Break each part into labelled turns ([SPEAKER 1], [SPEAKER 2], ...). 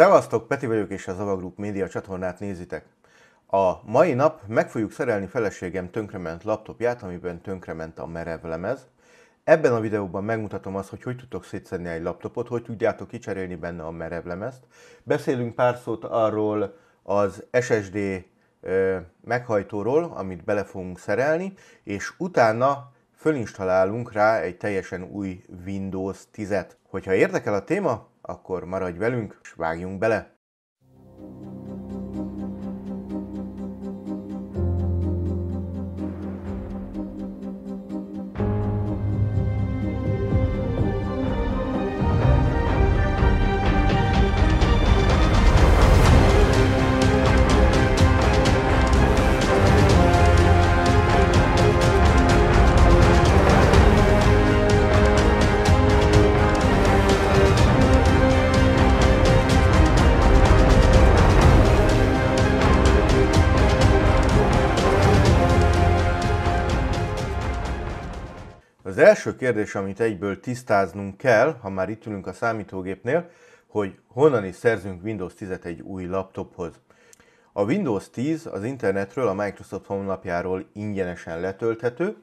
[SPEAKER 1] Szevasztok, Peti vagyok és a Zavagrup média csatornát nézitek. A mai nap meg fogjuk szerelni feleségem tönkrement laptopját, amiben tönkrement a merev lemez. Ebben a videóban megmutatom azt, hogy hogy tudtok szétszedni egy laptopot, hogy tudjátok kicserélni benne a merev lemezt. Beszélünk pár szót arról az SSD meghajtóról, amit bele fogunk szerelni, és utána fölinstalálunk rá egy teljesen új Windows 10-et. Hogyha érdekel a téma, akkor maradj velünk, és vágjunk bele! első kérdés, amit egyből tisztáznunk kell, ha már itt ülünk a számítógépnél, hogy honnan is szerzünk Windows 10 egy új laptophoz. A Windows 10 az internetről, a Microsoft honlapjáról ingyenesen letölthető,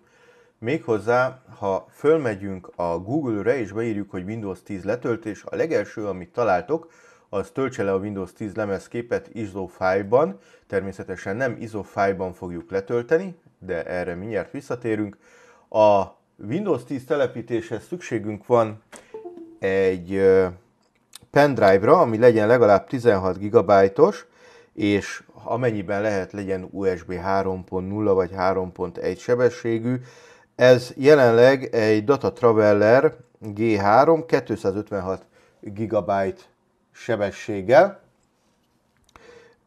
[SPEAKER 1] méghozzá, ha fölmegyünk a Google-re és beírjuk, hogy Windows 10 letöltés, a legelső, amit találtok, az töltse le a Windows 10 lemezképet ISO file-ban. természetesen nem ISO file-ban fogjuk letölteni, de erre mindjárt visszatérünk. A Windows 10 telepítéshez szükségünk van egy pendrive-ra, ami legyen legalább 16 GB-os, és amennyiben lehet, legyen USB 3.0 vagy 3.1 sebességű. Ez jelenleg egy Data Traveler G3 256 GB sebességgel,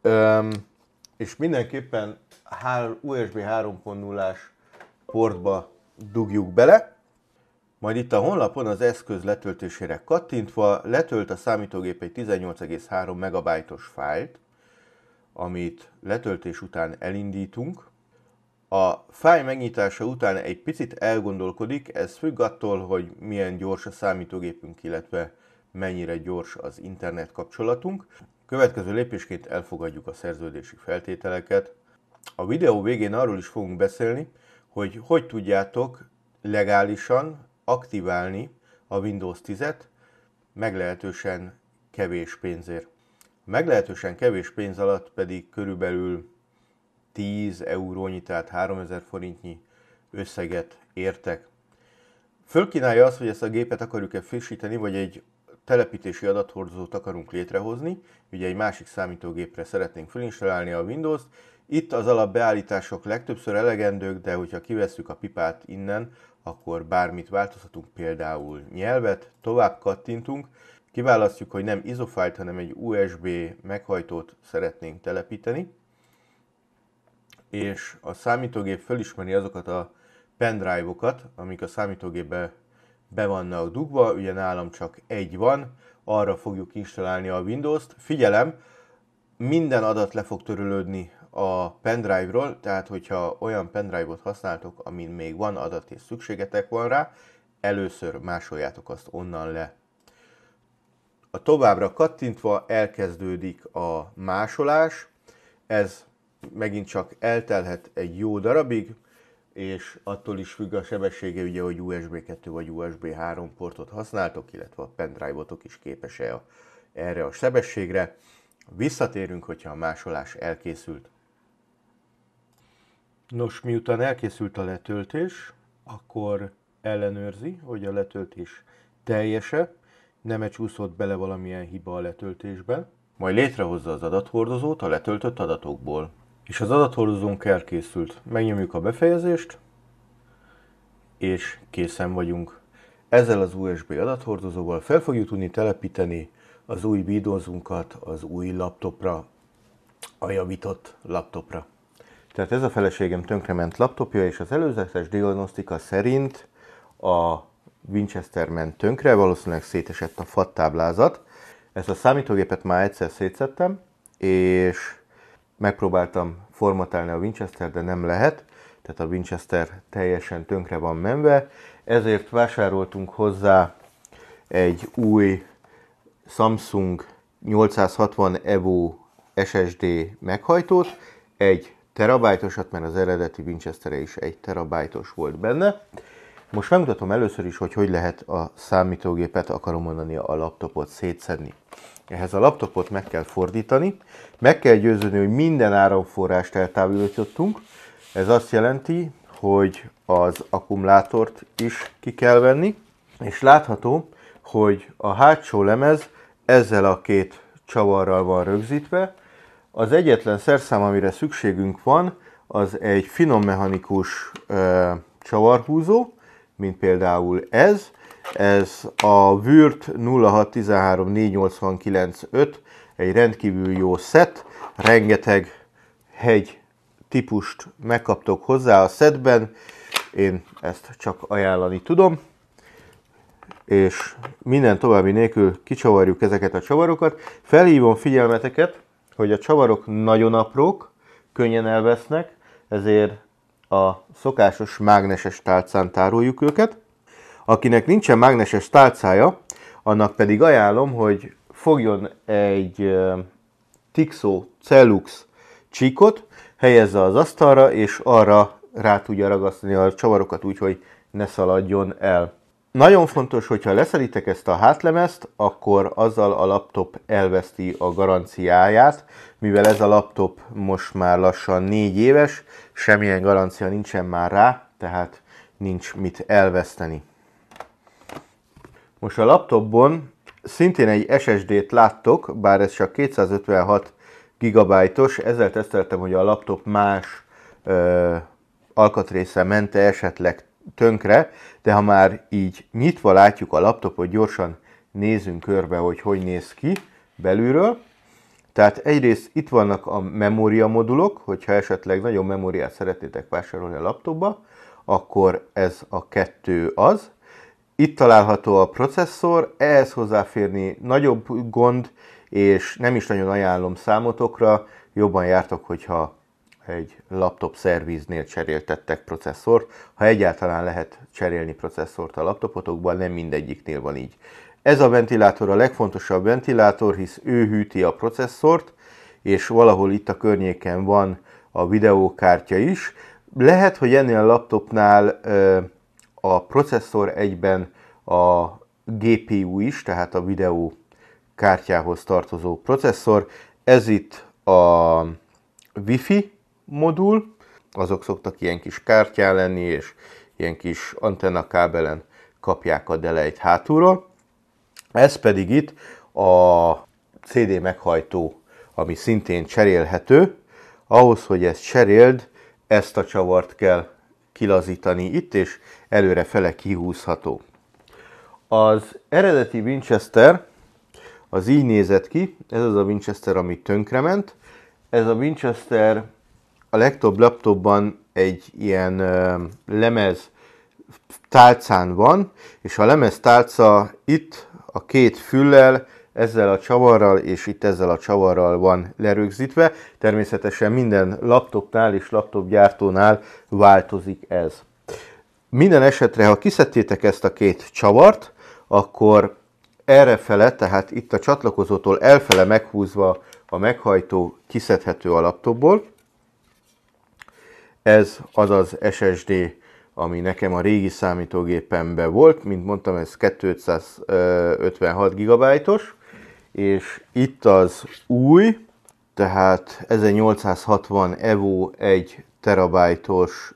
[SPEAKER 1] Öm, és mindenképpen USB 3.0-ás portba dugjuk bele, majd itt a honlapon az eszköz letöltésére kattintva letölt a számítógép egy 18,3 megabajtos fájlt, amit letöltés után elindítunk. A fáj megnyitása után egy picit elgondolkodik, ez függ attól, hogy milyen gyors a számítógépünk, illetve mennyire gyors az internet kapcsolatunk. Következő lépésként elfogadjuk a szerződési feltételeket. A videó végén arról is fogunk beszélni, hogy hogy tudjátok legálisan aktiválni a Windows 10-et meglehetősen kevés pénzért. Meglehetősen kevés pénz alatt pedig körülbelül 10 eurónyi, tehát 3000 forintnyi összeget értek. Fölkínálja azt, hogy ezt a gépet akarjuk-e frissíteni, vagy egy telepítési adathordozót akarunk létrehozni, ugye egy másik számítógépre szeretnénk fölinstalálni a Windows-t, itt az alapbeállítások legtöbbször elegendők, de hogyha kivesszük a pipát innen, akkor bármit változtatunk, például nyelvet, tovább kattintunk, kiválasztjuk, hogy nem izofájt, hanem egy USB meghajtót szeretnénk telepíteni, és a számítógép fölismeri azokat a pendrive-okat, amik a számítógépbe be vannak dugva, ugye nálam csak egy van, arra fogjuk installálni a Windows-t. Figyelem, minden adat le fog törülődni a pendrive-ról, tehát hogyha olyan pendrive-ot használtok, amin még van adat és szükségetek van rá, először másoljátok azt onnan le. A továbbra kattintva elkezdődik a másolás, ez megint csak eltelhet egy jó darabig, és attól is függ a sebessége, ugye, hogy USB 2 vagy USB 3 portot használtok, illetve a pendrive-otok is képes-e erre a sebességre. Visszatérünk, hogyha a másolás elkészült. Nos, miután elkészült a letöltés, akkor ellenőrzi, hogy a letöltés teljese, nem -e csúszott bele valamilyen hiba a letöltésben, majd létrehozza az adathordozót a letöltött adatokból. És az adathordozónk elkészült. Megnyomjuk a befejezést, és készen vagyunk. Ezzel az USB adathordozóval fel fogjuk tudni telepíteni az új Windowsunkat az új laptopra, a javított laptopra. Tehát ez a feleségem tönkrement laptopja, és az előzetes diagnosztika szerint a Winchester ment tönkre, valószínűleg szétesett a FAT táblázat. Ezt a számítógépet már egyszer szétszettem, és megpróbáltam formatálni a Winchester, de nem lehet. Tehát a Winchester teljesen tönkre van menve. Ezért vásároltunk hozzá egy új Samsung 860 EVO SSD meghajtót, egy terabájtosat, mert az eredeti Winchester is egy terabájtos volt benne. Most megmutatom először is, hogy hogy lehet a számítógépet, akarom mondani a laptopot szétszedni. Ehhez a laptopot meg kell fordítani, meg kell győződni, hogy minden áramforrást eltávolítottunk. Ez azt jelenti, hogy az akkumulátort is ki kell venni, és látható, hogy a hátsó lemez ezzel a két csavarral van rögzítve, az egyetlen szerszám, amire szükségünk van, az egy finom mechanikus ö, csavarhúzó, mint például ez. Ez a Würth 0613489-5, egy rendkívül jó szett, rengeteg hegy típust megkaptok hozzá a szedben, én ezt csak ajánlani tudom. És minden további nélkül kicsavarjuk ezeket a csavarokat. Felhívom figyelmeteket, hogy a csavarok nagyon aprók, könnyen elvesznek, ezért a szokásos mágneses tálcán tároljuk őket. Akinek nincsen mágneses tálcája, annak pedig ajánlom, hogy fogjon egy Tixo Celux csíkot, helyezze az asztalra, és arra rá tudja ragasztani a csavarokat úgy, hogy ne szaladjon el. Nagyon fontos, hogyha leszelitek ezt a hátlemezt, akkor azzal a laptop elveszti a garanciáját, mivel ez a laptop most már lassan négy éves, semmilyen garancia nincsen már rá, tehát nincs mit elveszteni. Most a laptopon szintén egy SSD-t láttok, bár ez csak 256 GB-os, ezzel teszteltem, hogy a laptop más ö, alkatrésze mente esetleg tönkre, de ha már így nyitva látjuk a laptopot, gyorsan nézzünk körbe, hogy hogy néz ki belülről. Tehát egyrészt itt vannak a memória modulok, hogyha esetleg nagyon memóriát szeretnétek vásárolni a laptopba, akkor ez a kettő az. Itt található a processzor, ehhez hozzáférni nagyobb gond, és nem is nagyon ajánlom számotokra, jobban jártok, hogyha egy laptop szerviznél cseréltettek processzort, ha egyáltalán lehet cserélni processzort a laptopotokban, nem mindegyiknél van így. Ez a ventilátor a legfontosabb ventilátor, hisz ő hűti a processzort, és valahol itt a környéken van a videókártya is. Lehet, hogy ennél a laptopnál a processzor egyben a GPU is, tehát a videó kártyához tartozó processzor. Ez itt a Wi-Fi, modul, azok szoktak ilyen kis kártyán lenni, és ilyen kis antennakábelen kapják a delejt hátulról. Ez pedig itt a CD meghajtó, ami szintén cserélhető. Ahhoz, hogy ezt cseréld, ezt a csavart kell kilazítani itt, és előre-fele kihúzható. Az eredeti Winchester az így nézett ki, ez az a Winchester, ami tönkrement. Ez a Winchester a legtöbb laptopban egy ilyen lemez tálcán van, és a lemez tálca itt a két füllel, ezzel a csavarral és itt ezzel a csavarral van lerögzítve. Természetesen minden laptopnál és laptopgyártónál változik ez. Minden esetre, ha kiszedtétek ezt a két csavart, akkor errefele, tehát itt a csatlakozótól elfele meghúzva a meghajtó kiszedhető a laptopból, ez az az SSD, ami nekem a régi számítógépemben volt, mint mondtam, ez 256 GB-os, és itt az új, tehát 1860 EVO 1 terabájtos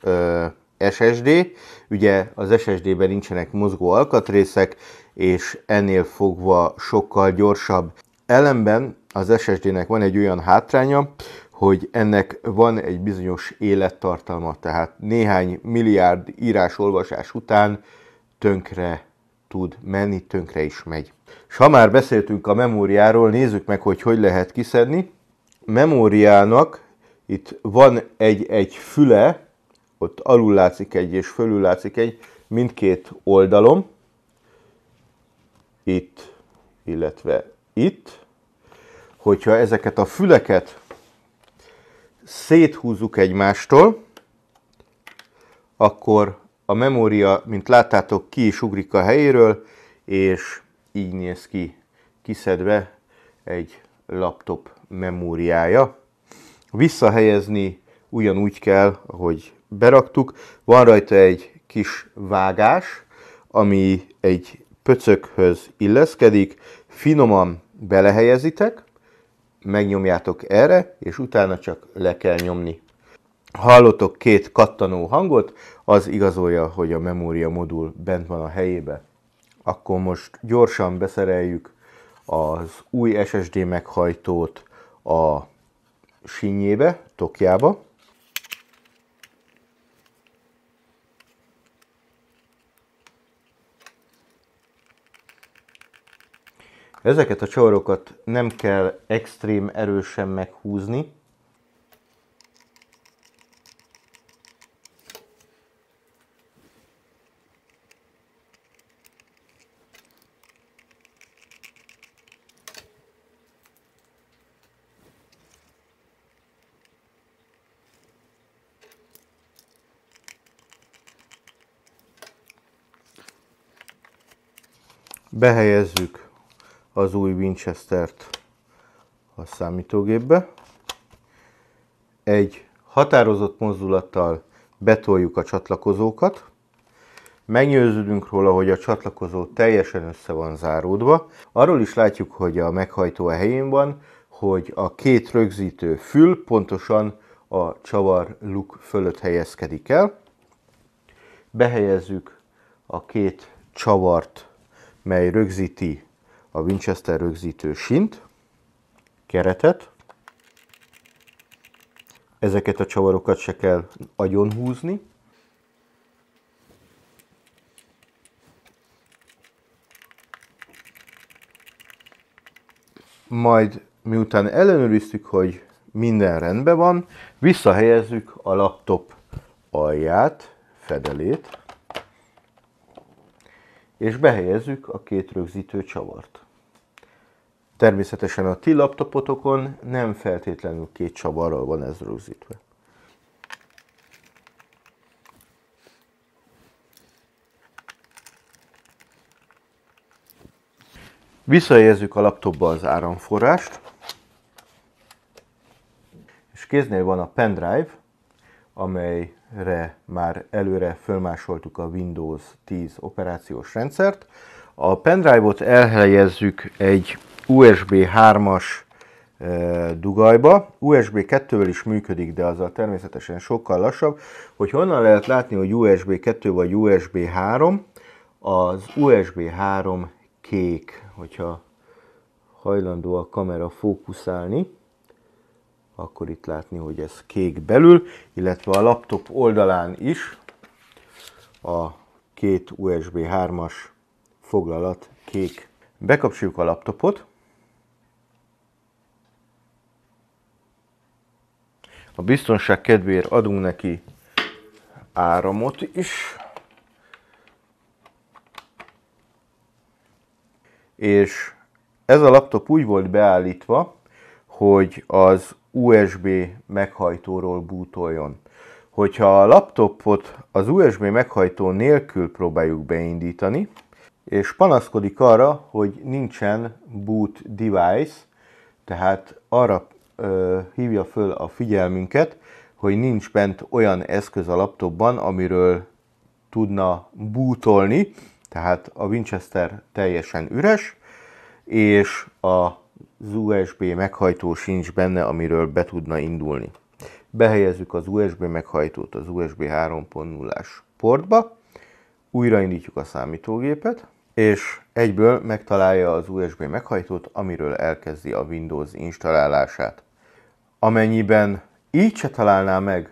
[SPEAKER 1] SSD. Ugye az SSD-ben nincsenek mozgó alkatrészek, és ennél fogva sokkal gyorsabb. Ellenben az SSD-nek van egy olyan hátránya, hogy ennek van egy bizonyos élettartalma, tehát néhány milliárd írás-olvasás után tönkre tud menni, tönkre is megy. És ha már beszéltünk a memóriáról, nézzük meg, hogy hogy lehet kiszedni. Memóriának itt van egy-egy füle, ott alul látszik egy és fölül látszik egy, mindkét oldalom, itt, illetve itt. Hogyha ezeket a füleket széthúzzuk egymástól, akkor a memória, mint láttátok, ki is ugrik a helyéről, és így néz ki kiszedve egy laptop memóriája. Visszahelyezni ugyanúgy kell, ahogy beraktuk. Van rajta egy kis vágás, ami egy pöcökhöz illeszkedik, finoman belehelyezitek, megnyomjátok erre, és utána csak le kell nyomni. Hallotok két kattanó hangot, az igazolja, hogy a memória modul bent van a helyébe. Akkor most gyorsan beszereljük az új SSD meghajtót a sinjébe, tokjába. Ezeket a csavarokat nem kell extrém erősen meghúzni, behelyezzük az új Winchester-t a számítógépbe. Egy határozott mozdulattal betoljuk a csatlakozókat, Megnyőződünk róla, hogy a csatlakozó teljesen össze van záródva. Arról is látjuk, hogy a meghajtó a helyén van, hogy a két rögzítő fül pontosan a csavar luk fölött helyezkedik el. Behelyezzük a két csavart, mely rögzíti a Winchester rögzítő sint, keretet, ezeket a csavarokat se kell agyon húzni, majd miután ellenőriztük, hogy minden rendben van, visszahelyezzük a laptop alját, fedelét, és behelyezzük a két rögzítő csavart. Természetesen a ti laptopotokon nem feltétlenül két csavarral van ez rögzítve. Visszajelzzük a laptopba az áramforrást, és kéznél van a pendrive, amelyre már előre fölmásoltuk a Windows 10 operációs rendszert. A pendrive-ot elhelyezzük egy USB 3-as dugajba. USB 2-vel is működik, de az a természetesen sokkal lassabb. Hogy honnan lehet látni, hogy USB 2 vagy USB 3? Az USB 3 kék, hogyha hajlandó a kamera fókuszálni, akkor itt látni, hogy ez kék belül, illetve a laptop oldalán is a két USB 3-as foglalat kék. Bekapcsoljuk a laptopot, A biztonság kedvéért adunk neki áramot is. És ez a laptop úgy volt beállítva, hogy az USB meghajtóról bútoljon. Hogyha a laptopot az USB meghajtó nélkül próbáljuk beindítani, és panaszkodik arra, hogy nincsen boot device, tehát arra hívja föl a figyelmünket, hogy nincs bent olyan eszköz a laptopban, amiről tudna bútolni, tehát a Winchester teljesen üres, és az USB meghajtó sincs benne, amiről be tudna indulni. Behelyezzük az USB meghajtót az USB 3.0-as portba, újraindítjuk a számítógépet, és egyből megtalálja az USB meghajtót, amiről elkezdi a Windows installálását. Amennyiben így se találná meg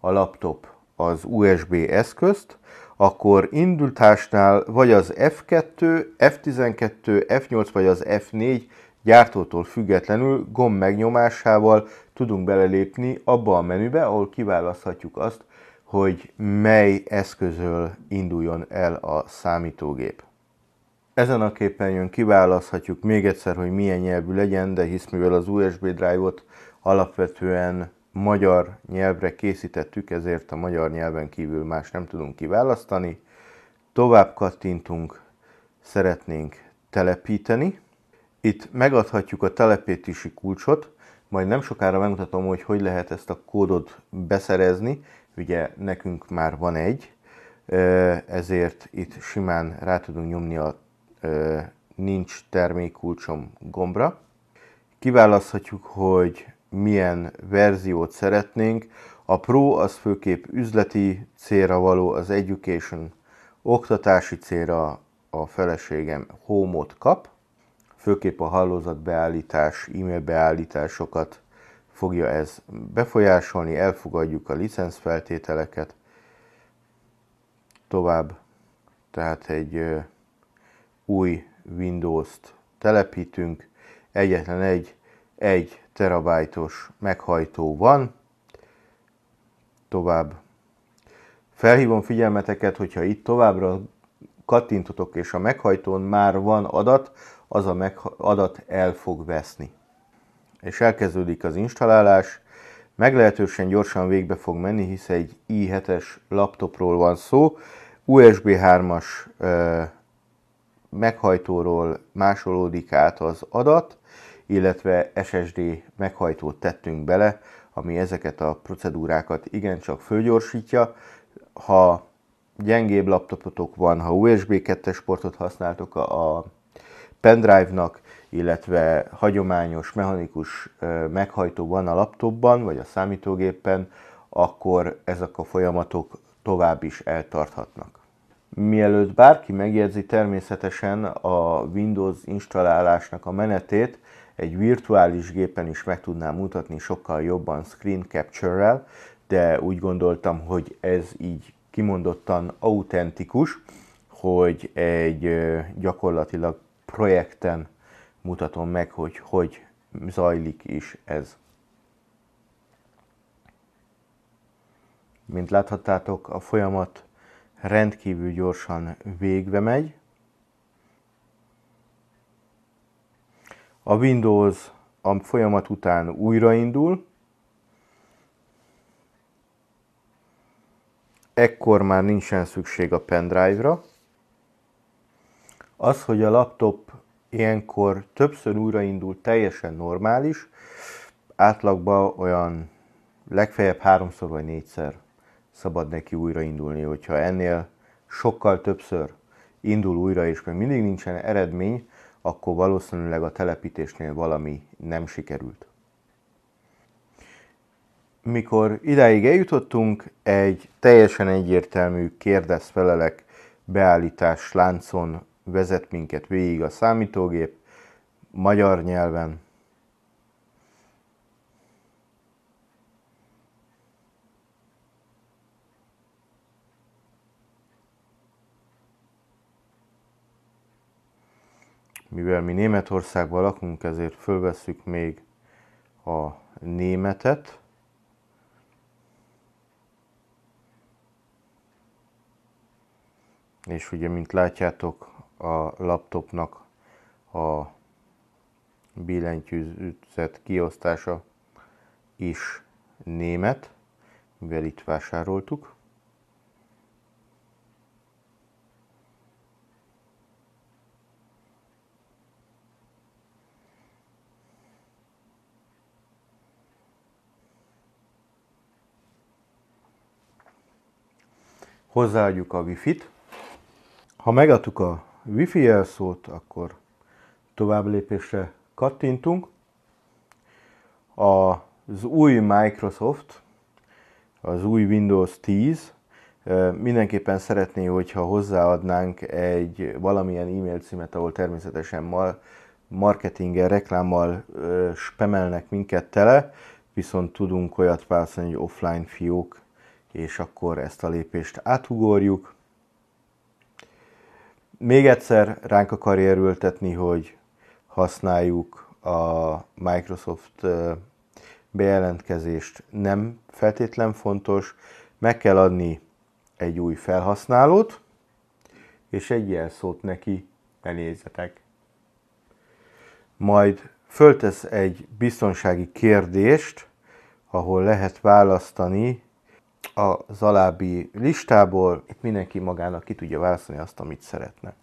[SPEAKER 1] a laptop az USB eszközt, akkor indultásnál vagy az F2, F12, F8 vagy az F4 gyártótól függetlenül gomb megnyomásával tudunk belelépni abba a menübe, ahol kiválaszthatjuk azt, hogy mely eszközről induljon el a számítógép. Ezen a képen jön kiválaszthatjuk még egyszer, hogy milyen nyelvű legyen, de hisz mivel az USB drive-ot alapvetően magyar nyelvre készítettük, ezért a magyar nyelven kívül más nem tudunk kiválasztani. Tovább kattintunk, szeretnénk telepíteni. Itt megadhatjuk a telepítési kulcsot, majd nem sokára megmutatom, hogy hogy lehet ezt a kódot beszerezni. Ugye nekünk már van egy, ezért itt simán rá tudunk nyomni a nincs termékkulcsom gombra. Kiválaszthatjuk, hogy milyen verziót szeretnénk. A Pro az főképp üzleti célra való, az Education oktatási célra a feleségem Home-ot kap, főképp a hallózatbeállítás, e-mail beállításokat fogja ez befolyásolni, elfogadjuk a feltételeket, tovább, tehát egy új Windows-t telepítünk, egyetlen egy 1 terabájtos meghajtó van. Tovább. Felhívom figyelmeteket, hogyha itt továbbra kattintotok, és a meghajtón már van adat, az a adat el fog veszni. És elkezdődik az installálás. Meglehetősen gyorsan végbe fog menni, hisz egy i7-es laptopról van szó. USB 3-as meghajtóról másolódik át az adat, illetve SSD meghajtót tettünk bele, ami ezeket a procedúrákat igencsak fölgyorsítja. Ha gyengébb laptopotok van, ha USB 2-es portot használtok a pendrive-nak, illetve hagyományos mechanikus meghajtó van a laptopban vagy a számítógépen, akkor ezek a folyamatok tovább is eltarthatnak. Mielőtt bárki megjegyzi természetesen a Windows installálásnak a menetét, egy virtuális gépen is meg tudnám mutatni sokkal jobban screen capture-rel, de úgy gondoltam, hogy ez így kimondottan autentikus, hogy egy gyakorlatilag projekten mutatom meg, hogy hogy zajlik is ez. Mint láthattátok, a folyamat rendkívül gyorsan végbe megy. A Windows a folyamat után újraindul, ekkor már nincsen szükség a pendrive-ra. Az, hogy a laptop ilyenkor többször újraindul, teljesen normális, átlagban olyan legfeljebb háromszor vagy négyszer szabad neki újraindulni, hogyha ennél sokkal többször indul újra, és még mindig nincsen eredmény, akkor valószínűleg a telepítésnél valami nem sikerült. Mikor idáig eljutottunk, egy teljesen egyértelmű kérdezfelelek beállítás láncon vezet minket végig a számítógép, magyar nyelven, Mivel mi Németországban lakunk, ezért fölvesszük még a németet. És ugye, mint látjátok, a laptopnak a billentyűzet kiosztása is német, mivel itt vásároltuk. hozzáadjuk a Wi-Fi-t. Ha megadtuk a Wi-Fi jelszót, akkor tovább lépésre kattintunk. Az új Microsoft, az új Windows 10 mindenképpen szeretné, hogyha hozzáadnánk egy valamilyen e-mail címet, ahol természetesen marketinggel, reklámmal spemelnek minket tele, viszont tudunk olyat válaszolni, hogy offline fiók és akkor ezt a lépést áthugorjuk. Még egyszer ránk akar érültetni, hogy használjuk a Microsoft bejelentkezést, nem feltétlen fontos. Meg kell adni egy új felhasználót, és egy szót neki, ne Majd föltesz egy biztonsági kérdést, ahol lehet választani az alábbi listából, itt mindenki magának ki tudja választani azt, amit szeretne.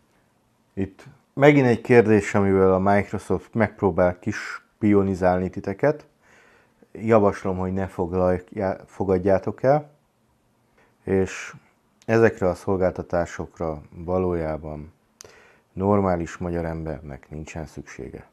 [SPEAKER 1] Itt megint egy kérdés, amivel a Microsoft megpróbál kis pionizálni titeket. Javaslom, hogy ne fogadjátok el, és ezekre a szolgáltatásokra valójában normális magyar embernek nincsen szüksége.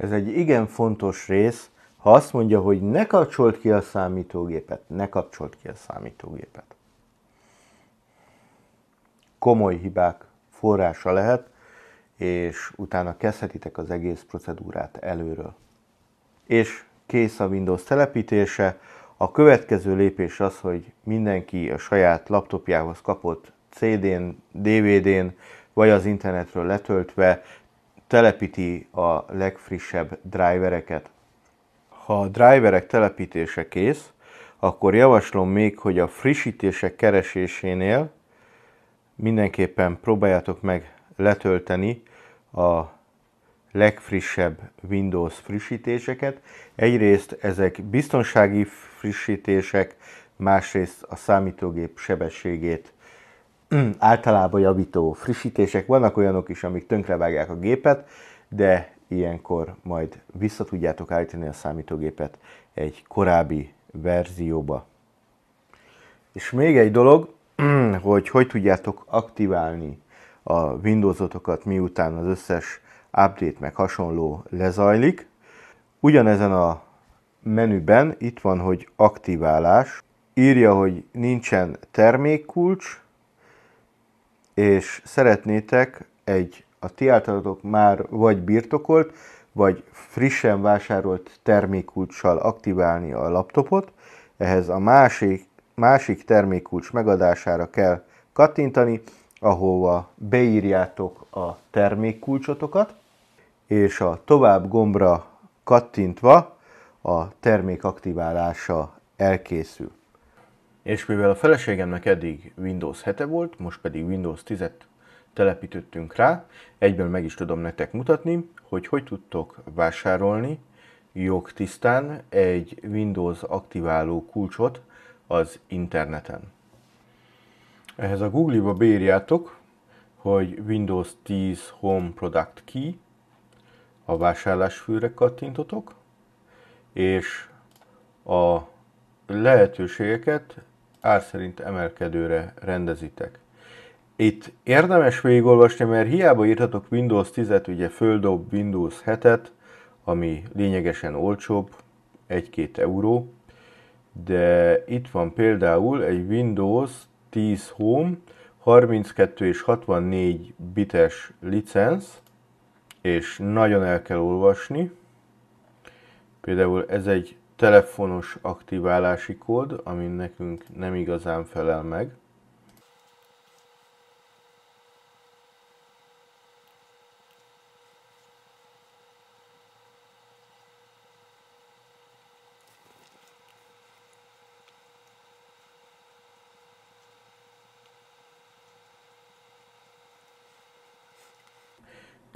[SPEAKER 1] Ez egy igen fontos rész, ha azt mondja, hogy ne kapcsolt ki a számítógépet, ne kapcsolt ki a számítógépet. Komoly hibák forrása lehet, és utána kezdhetitek az egész procedúrát előről. És kész a Windows telepítése. A következő lépés az, hogy mindenki a saját laptopjához kapott CD-n, DVD-n, vagy az internetről letöltve telepíti a legfrissebb drivereket. Ha a driverek telepítése kész, akkor javaslom még, hogy a frissítések keresésénél mindenképpen próbáljátok meg letölteni a legfrissebb Windows frissítéseket. Egyrészt ezek biztonsági frissítések, másrészt a számítógép sebességét Mm, általában javító frissítések. Vannak olyanok is, amik tönkrevágják a gépet, de ilyenkor majd vissza tudjátok állítani a számítógépet egy korábbi verzióba. És még egy dolog, mm, hogy hogy tudjátok aktiválni a Windowsotokat, miután az összes update meg hasonló lezajlik. Ugyanezen a menüben itt van, hogy aktiválás. Írja, hogy nincsen termékkulcs, és szeretnétek egy a ti általatok már vagy birtokolt, vagy frissen vásárolt termékkulcssal aktiválni a laptopot, ehhez a másik, másik termékkulcs megadására kell kattintani, ahova beírjátok a termékkulcsotokat, és a tovább gombra kattintva a termék aktiválása elkészül. És mivel a feleségemnek eddig Windows 7 volt, most pedig Windows 10-et telepítettünk rá, egyben meg is tudom nektek mutatni, hogy hogy tudtok vásárolni jogtisztán egy Windows aktiváló kulcsot az interneten. Ehhez a Google-ba beírjátok, hogy Windows 10 Home Product Key, a vásárlásfűre kattintotok, és a lehetőségeket ár szerint emelkedőre rendezitek. Itt érdemes végigolvasni, mert hiába írhatok Windows 10-et, ugye földob Windows 7-et, ami lényegesen olcsóbb, 1-2 euró, de itt van például egy Windows 10 Home, 32 és 64 bites licensz, és nagyon el kell olvasni. Például ez egy telefonos aktiválási kód, ami nekünk nem igazán felel meg.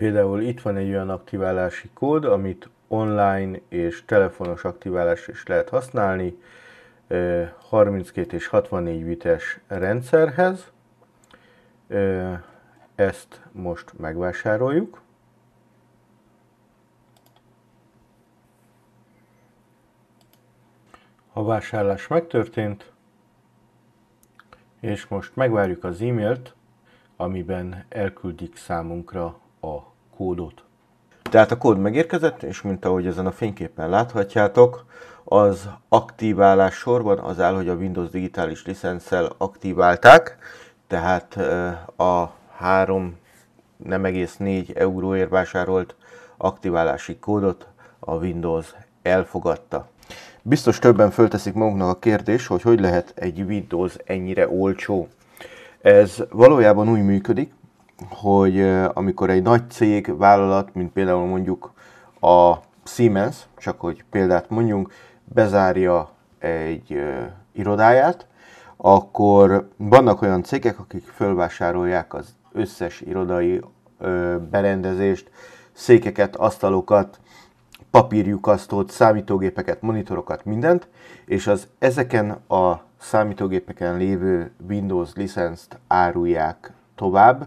[SPEAKER 1] Például itt van egy olyan aktiválási kód, amit online és telefonos aktiválásra is lehet használni, 32 és 64 bites rendszerhez. Ezt most megvásároljuk. A vásárlás megtörtént, és most megvárjuk az e-mailt, amiben elküldik számunkra a kódot. Tehát a kód megérkezett, és mint ahogy ezen a fényképen láthatjátok, az aktiválás sorban az áll, hogy a Windows digitális licenszel aktiválták, tehát a 3, nem egész 4 euróért vásárolt aktiválási kódot a Windows elfogadta. Biztos többen fölteszik magunknak a kérdés, hogy hogy lehet egy Windows ennyire olcsó. Ez valójában úgy működik, hogy amikor egy nagy cég, vállalat, mint például mondjuk a Siemens, csak hogy példát mondjunk, bezárja egy irodáját, akkor vannak olyan cégek, akik fölvásárolják az összes irodai berendezést, székeket, asztalokat, papírjukasztót, számítógépeket, monitorokat, mindent, és az ezeken a számítógépeken lévő Windows licenszt árulják tovább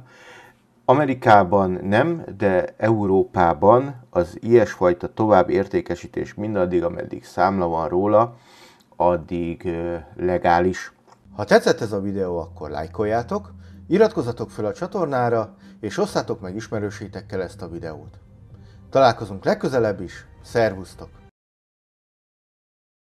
[SPEAKER 1] Amerikában nem, de Európában az ilyesfajta tovább értékesítés mindaddig, ameddig számla van róla, addig legális. Ha tetszett ez a videó, akkor lájkoljátok, iratkozzatok fel a csatornára, és osszátok meg ismerősétekkel ezt a videót. Találkozunk legközelebb is, szervusztok!